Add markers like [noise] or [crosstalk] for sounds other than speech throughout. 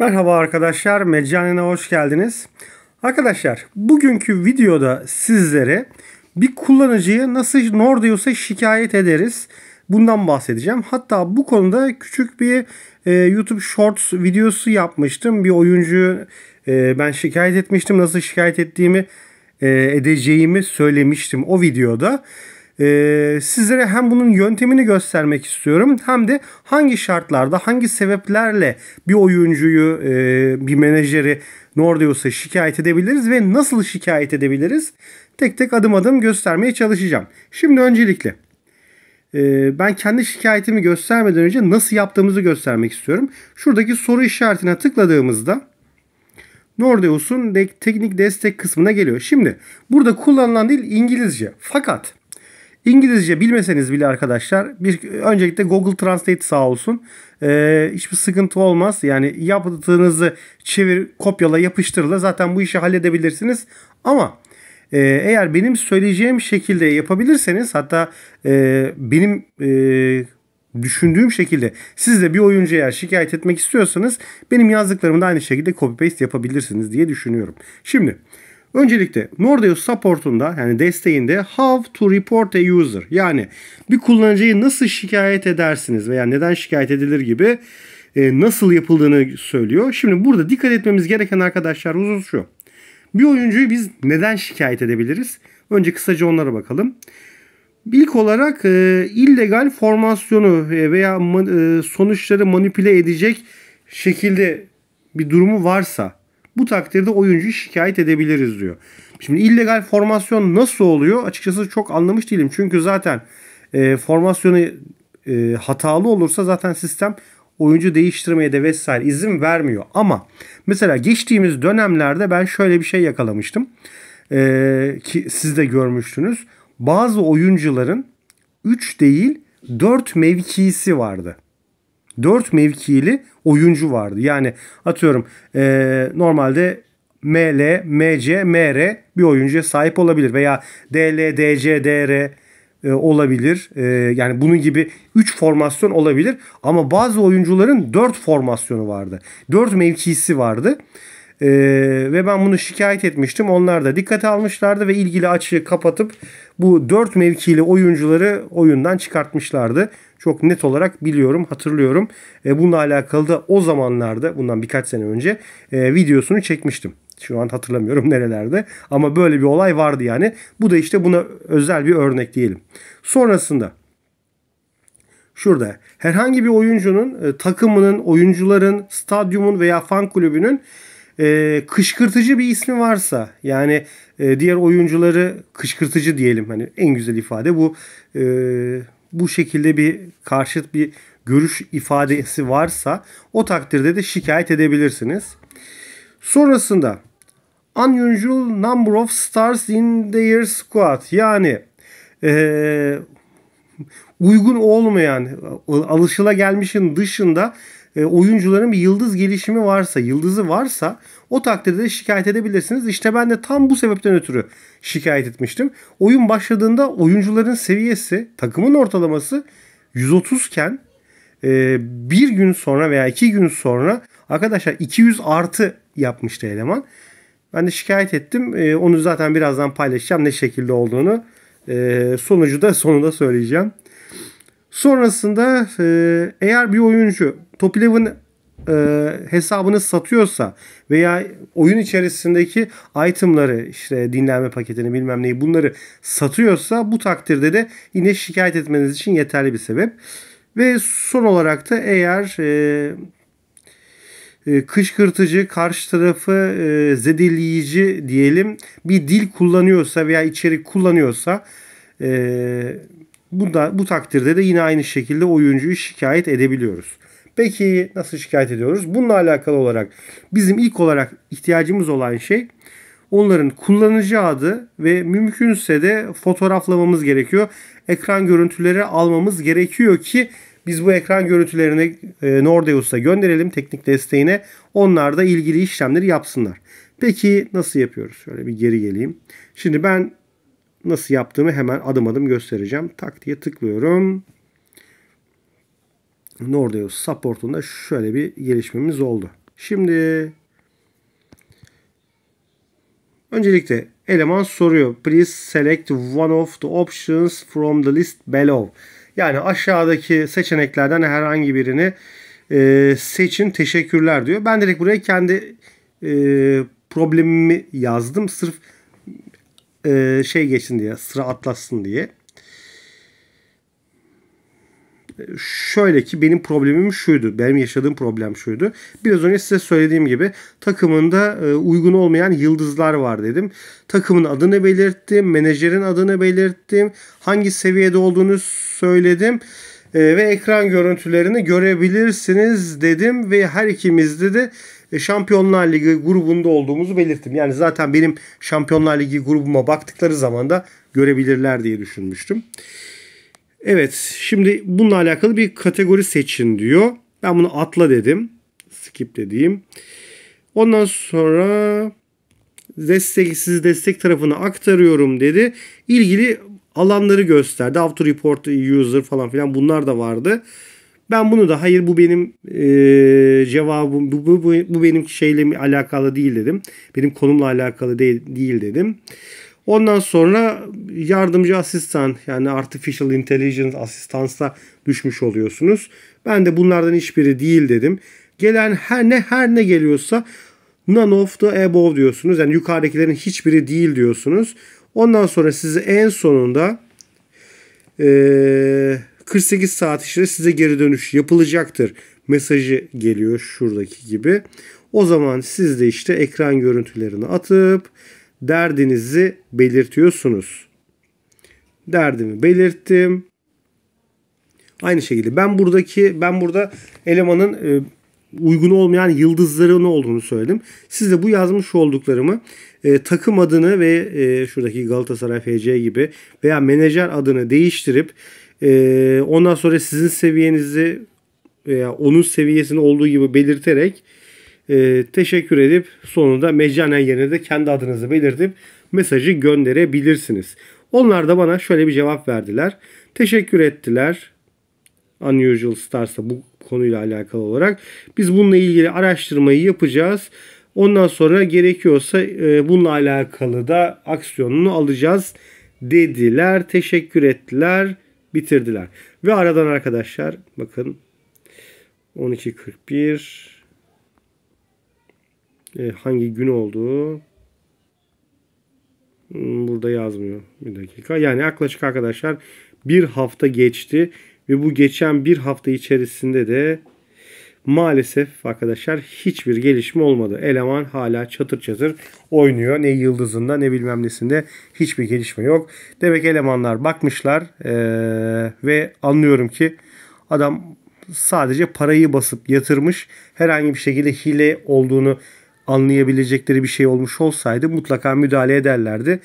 Merhaba arkadaşlar, Meccanen'e hoş geldiniz. Arkadaşlar, bugünkü videoda sizlere bir kullanıcıyı nasıl Nordeus'a şikayet ederiz bundan bahsedeceğim. Hatta bu konuda küçük bir e, YouTube Shorts videosu yapmıştım. Bir oyuncu e, ben şikayet etmiştim. Nasıl şikayet ettiğimi e, edeceğimi söylemiştim o videoda e, sizlere hem bunun yöntemini göstermek istiyorum hem de hangi şartlarda hangi sebeplerle bir oyuncuyu e, bir menajeri Nordeus'a şikayet edebiliriz ve nasıl şikayet edebiliriz tek tek adım adım göstermeye çalışacağım. Şimdi öncelikle e, ben kendi şikayetimi göstermeden önce nasıl yaptığımızı göstermek istiyorum. Şuradaki soru işaretine tıkladığımızda Nordeus'un teknik destek kısmına geliyor. Şimdi burada kullanılan dil İngilizce. Fakat İngilizce bilmeseniz bile arkadaşlar bir öncelikle Google Translate sağ olsun. Ee, hiçbir sıkıntı olmaz. Yani yaptığınızı çevir, kopyala, yapıştırla zaten bu işi halledebilirsiniz. Ama e, eğer benim söyleyeceğim şekilde yapabilirseniz hatta e, benim e, düşündüğüm şekilde siz de bir oyuncuya şikayet etmek istiyorsanız benim yazdıklarımı da aynı şekilde copy paste yapabilirsiniz diye düşünüyorum. Şimdi Öncelikle Nordeus support'unda yani desteğinde how to report a user yani bir kullanıcıyı nasıl şikayet edersiniz veya neden şikayet edilir gibi e, nasıl yapıldığını söylüyor. Şimdi burada dikkat etmemiz gereken arkadaşlar husus şu. Bir oyuncuyu biz neden şikayet edebiliriz? Önce kısaca onlara bakalım. İlk olarak e, illegal formasyonu e, veya ma- e, sonuçları manipüle edecek şekilde bir durumu varsa bu takdirde oyuncuyu şikayet edebiliriz diyor. Şimdi illegal formasyon nasıl oluyor? Açıkçası çok anlamış değilim. Çünkü zaten e, formasyonu e, hatalı olursa zaten sistem oyuncu değiştirmeye de vesaire izin vermiyor. Ama mesela geçtiğimiz dönemlerde ben şöyle bir şey yakalamıştım. E, ki siz de görmüştünüz. Bazı oyuncuların 3 değil 4 mevkisi vardı. 4 mevkili oyuncu vardı. Yani atıyorum e, normalde ML, MC, MR bir oyuncuya sahip olabilir veya DL, DC, DR e, olabilir. E, yani bunun gibi 3 formasyon olabilir ama bazı oyuncuların 4 formasyonu vardı. 4 mevkisi vardı. Ee, ve ben bunu şikayet etmiştim. Onlar da dikkate almışlardı ve ilgili açığı kapatıp bu 4 mevkili oyuncuları oyundan çıkartmışlardı çok net olarak biliyorum, hatırlıyorum. E, bununla alakalı da o zamanlarda bundan birkaç sene önce e, videosunu çekmiştim. Şu an hatırlamıyorum [laughs] nerelerde ama böyle bir olay vardı yani. Bu da işte buna özel bir örnek diyelim. Sonrasında şurada herhangi bir oyuncunun e, takımının, oyuncuların, stadyumun veya fan kulübünün e, kışkırtıcı bir ismi varsa yani e, diğer oyuncuları kışkırtıcı diyelim hani en güzel ifade bu e, bu şekilde bir karşıt bir görüş ifadesi varsa o takdirde de şikayet edebilirsiniz. Sonrasında unusual number of stars in their squad yani ee, uygun olmayan alışıla gelmişin dışında e, oyuncuların bir yıldız gelişimi varsa, yıldızı varsa o takdirde de şikayet edebilirsiniz. İşte ben de tam bu sebepten ötürü şikayet etmiştim. Oyun başladığında oyuncuların seviyesi, takımın ortalaması 130 iken e, bir gün sonra veya iki gün sonra arkadaşlar 200 artı yapmıştı eleman. Ben de şikayet ettim. E, onu zaten birazdan paylaşacağım ne şekilde olduğunu. sonucu da sonunda söyleyeceğim. Sonrasında e, eğer bir oyuncu Top 11 e, hesabını satıyorsa veya oyun içerisindeki itemları işte dinlenme paketini bilmem neyi bunları satıyorsa bu takdirde de yine şikayet etmeniz için yeterli bir sebep. Ve son olarak da eğer e, e kışkırtıcı, karşı tarafı e, zedeleyici diyelim bir dil kullanıyorsa veya içerik kullanıyorsa e, bu, da, bu takdirde de yine aynı şekilde oyuncuyu şikayet edebiliyoruz. Peki nasıl şikayet ediyoruz? Bununla alakalı olarak bizim ilk olarak ihtiyacımız olan şey onların kullanıcı adı ve mümkünse de fotoğraflamamız gerekiyor. Ekran görüntüleri almamız gerekiyor ki biz bu ekran görüntülerini e, Nordeus'a gönderelim teknik desteğine. Onlar da ilgili işlemleri yapsınlar. Peki nasıl yapıyoruz? Şöyle bir geri geleyim. Şimdi ben nasıl yaptığımı hemen adım adım göstereceğim. Tak diye tıklıyorum. Nordeus supportunda şöyle bir gelişmemiz oldu. Şimdi öncelikle eleman soruyor. Please select one of the options from the list below. Yani aşağıdaki seçeneklerden herhangi birini e, seçin teşekkürler diyor. Ben direkt buraya kendi e, problemimi yazdım. Sırf e, şey geçsin diye, sıra atlatsın diye. Şöyle ki benim problemim şuydu. Benim yaşadığım problem şuydu. Biraz önce size söylediğim gibi takımında e, uygun olmayan yıldızlar var dedim. Takımın adını belirttim. Menajerin adını belirttim. Hangi seviyede olduğunu söyledim e, ve ekran görüntülerini görebilirsiniz dedim ve her ikimizde de e, Şampiyonlar Ligi grubunda olduğumuzu belirttim. Yani zaten benim Şampiyonlar Ligi grubuma baktıkları zaman da görebilirler diye düşünmüştüm. Evet şimdi bununla alakalı bir kategori seçin diyor. Ben bunu atla dedim. Skip dediğim. Ondan sonra destek, sizi destek tarafına aktarıyorum dedi. İlgili alanları gösterdi. Auto Report User falan filan bunlar da vardı. Ben bunu da hayır bu benim e, cevabım bu, bu, bu, bu benim şeyle alakalı değil dedim. Benim konumla alakalı değil, değil dedim. Ondan sonra yardımcı asistan yani artificial intelligence asistansa düşmüş oluyorsunuz. Ben de bunlardan hiçbiri değil dedim. Gelen her ne her ne geliyorsa none of the above diyorsunuz. Yani yukarıdakilerin hiçbiri değil diyorsunuz. Ondan sonra sizi en sonunda eee 48 saat içinde size geri dönüş yapılacaktır mesajı geliyor şuradaki gibi. O zaman siz de işte ekran görüntülerini atıp derdinizi belirtiyorsunuz. Derdimi belirttim. Aynı şekilde ben buradaki ben burada elemanın e, uygun olmayan yıldızların olduğunu söyledim. Siz de bu yazmış olduklarımı e, takım adını ve e, şuradaki Galatasaray FC gibi veya menajer adını değiştirip e, ondan sonra sizin seviyenizi veya onun seviyesini olduğu gibi belirterek e, teşekkür edip sonunda meccanen yerine de kendi adınızı belirtip mesajı gönderebilirsiniz. Onlar da bana şöyle bir cevap verdiler. Teşekkür ettiler. Unusual Stars'a bu konuyla alakalı olarak. Biz bununla ilgili araştırmayı yapacağız. Ondan sonra gerekiyorsa e, bununla alakalı da aksiyonunu alacağız dediler. Teşekkür ettiler bitirdiler. Ve aradan arkadaşlar bakın 12.41 e, hangi gün olduğu hmm, burada yazmıyor bir dakika. Yani yaklaşık arkadaşlar bir hafta geçti ve bu geçen bir hafta içerisinde de maalesef arkadaşlar hiçbir gelişme olmadı. Eleman hala çatır çatır oynuyor. Ne yıldızında ne bilmem nesinde hiçbir gelişme yok. Demek elemanlar bakmışlar ee, ve anlıyorum ki adam sadece parayı basıp yatırmış. Herhangi bir şekilde hile olduğunu anlayabilecekleri bir şey olmuş olsaydı mutlaka müdahale ederlerdi.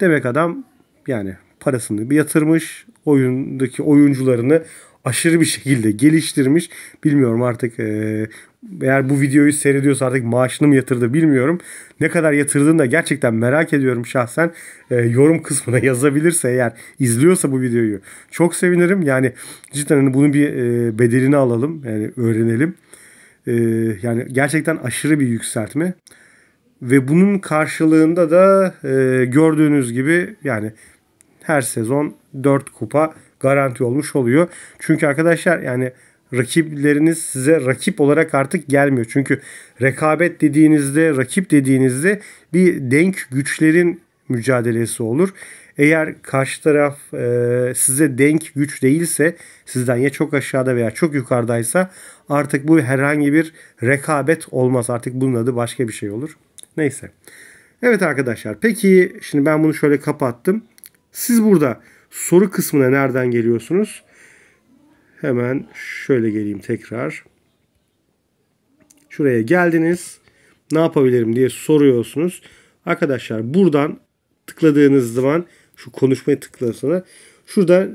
Demek adam yani parasını bir yatırmış, oyundaki oyuncularını aşırı bir şekilde geliştirmiş. Bilmiyorum artık e, eğer bu videoyu seyrediyorsa artık maaşını mı yatırdı bilmiyorum. Ne kadar yatırdığını da gerçekten merak ediyorum şahsen. E, yorum kısmına [laughs] yazabilirse eğer izliyorsa bu videoyu çok sevinirim. Yani cidden hani bunun bir e, bedelini alalım yani öğrenelim. E, yani gerçekten aşırı bir yükseltme. Ve bunun karşılığında da e, gördüğünüz gibi yani her sezon 4 kupa garanti olmuş oluyor. Çünkü arkadaşlar yani rakipleriniz size rakip olarak artık gelmiyor. Çünkü rekabet dediğinizde, rakip dediğinizde bir denk güçlerin mücadelesi olur. Eğer karşı taraf e, size denk güç değilse, sizden ya çok aşağıda veya çok yukarıdaysa artık bu herhangi bir rekabet olmaz. Artık bunun adı başka bir şey olur. Neyse. Evet arkadaşlar. Peki şimdi ben bunu şöyle kapattım. Siz burada soru kısmına nereden geliyorsunuz? Hemen şöyle geleyim tekrar. Şuraya geldiniz. Ne yapabilirim diye soruyorsunuz. Arkadaşlar buradan tıkladığınız zaman şu konuşmayı tıkladığınız şurada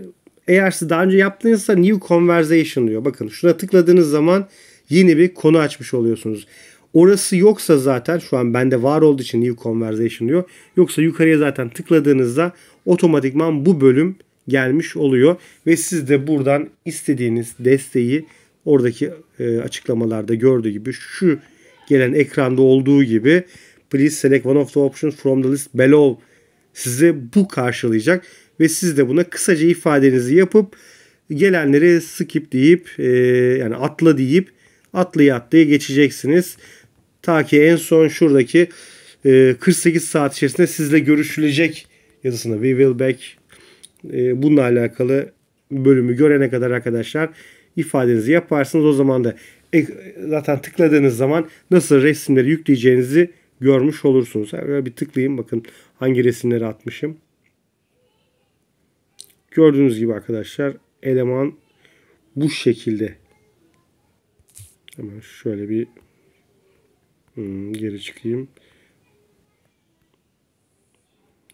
eğer siz daha önce yaptığınızda New Conversation diyor. Bakın şuna tıkladığınız zaman yeni bir konu açmış oluyorsunuz. Orası yoksa zaten şu an bende var olduğu için New Conversation diyor. Yoksa yukarıya zaten tıkladığınızda otomatikman bu bölüm gelmiş oluyor. Ve siz de buradan istediğiniz desteği oradaki e, açıklamalarda gördüğü gibi şu gelen ekranda olduğu gibi please select one of the options from the list below size bu karşılayacak ve siz de buna kısaca ifadenizi yapıp gelenleri skip deyip e, yani atla deyip atlaya atlaya geçeceksiniz. Ta ki en son şuradaki 48 e, saat içerisinde sizle görüşülecek yazısını we will back e, bununla alakalı bölümü görene kadar arkadaşlar ifadenizi yaparsınız. O zaman da e, zaten tıkladığınız zaman nasıl resimleri yükleyeceğinizi görmüş olursunuz. Böyle bir tıklayayım bakın hangi resimleri atmışım. Gördüğünüz gibi arkadaşlar eleman bu şekilde. Hemen şöyle bir Hmm, geri çıkayım.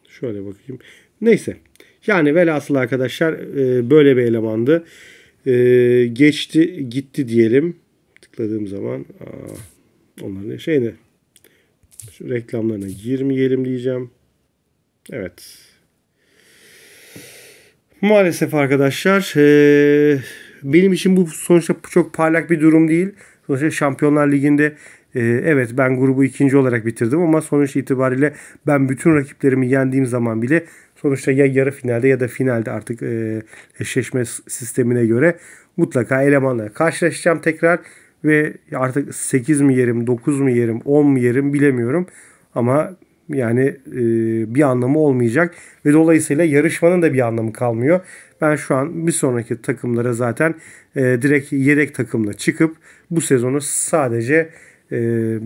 Şöyle bakayım. Neyse. Yani velhasıl arkadaşlar e, böyle bir elemandı. E, geçti gitti diyelim. Tıkladığım zaman aa, onların şeyini şu reklamlarına girmeyelim diyeceğim. Evet. Maalesef arkadaşlar e, benim için bu sonuçta çok parlak bir durum değil. Sonuçta Şampiyonlar Ligi'nde ee, evet ben grubu ikinci olarak bitirdim ama sonuç itibariyle ben bütün rakiplerimi yendiğim zaman bile sonuçta ya yarı finalde ya da finalde artık e, eşleşme sistemine göre mutlaka elemanla karşılaşacağım tekrar ve artık 8 mi yerim, 9 mu yerim, 10 mu yerim bilemiyorum ama yani e, bir anlamı olmayacak ve dolayısıyla yarışmanın da bir anlamı kalmıyor. Ben şu an bir sonraki takımlara zaten e, direkt yedek takımla çıkıp bu sezonu sadece e,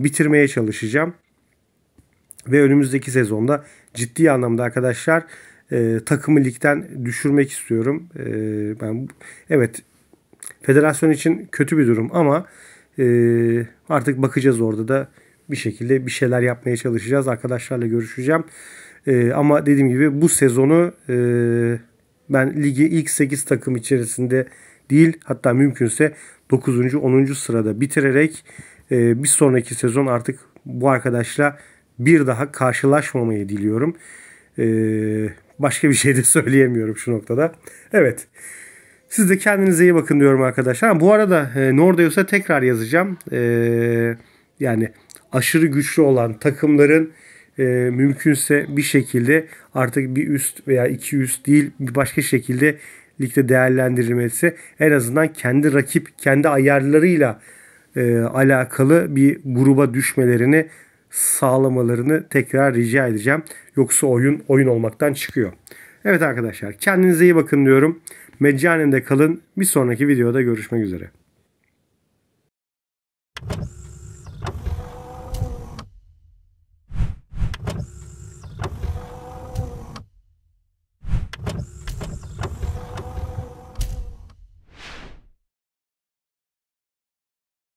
bitirmeye çalışacağım. Ve önümüzdeki sezonda ciddi anlamda arkadaşlar e, takımı ligden düşürmek istiyorum. E, ben Evet federasyon için kötü bir durum ama e, artık bakacağız orada da bir şekilde bir şeyler yapmaya çalışacağız. Arkadaşlarla görüşeceğim. E, ama dediğim gibi bu sezonu e, ben ligi ilk 8 takım içerisinde değil hatta mümkünse 9. 10. sırada bitirerek ee, bir sonraki sezon artık bu arkadaşla bir daha karşılaşmamayı diliyorum. Ee, başka bir şey de [laughs] söyleyemiyorum şu noktada. Evet. Siz de kendinize iyi bakın diyorum arkadaşlar. bu arada e, Nordeus'a tekrar yazacağım. E, yani aşırı güçlü olan takımların e, mümkünse bir şekilde artık bir üst veya iki üst değil bir başka şekilde ligde değerlendirilmesi en azından kendi rakip kendi ayarlarıyla e, alakalı bir gruba düşmelerini sağlamalarını tekrar rica edeceğim. Yoksa oyun oyun olmaktan çıkıyor. Evet arkadaşlar kendinize iyi bakın diyorum. Meccanen kalın. Bir sonraki videoda görüşmek üzere.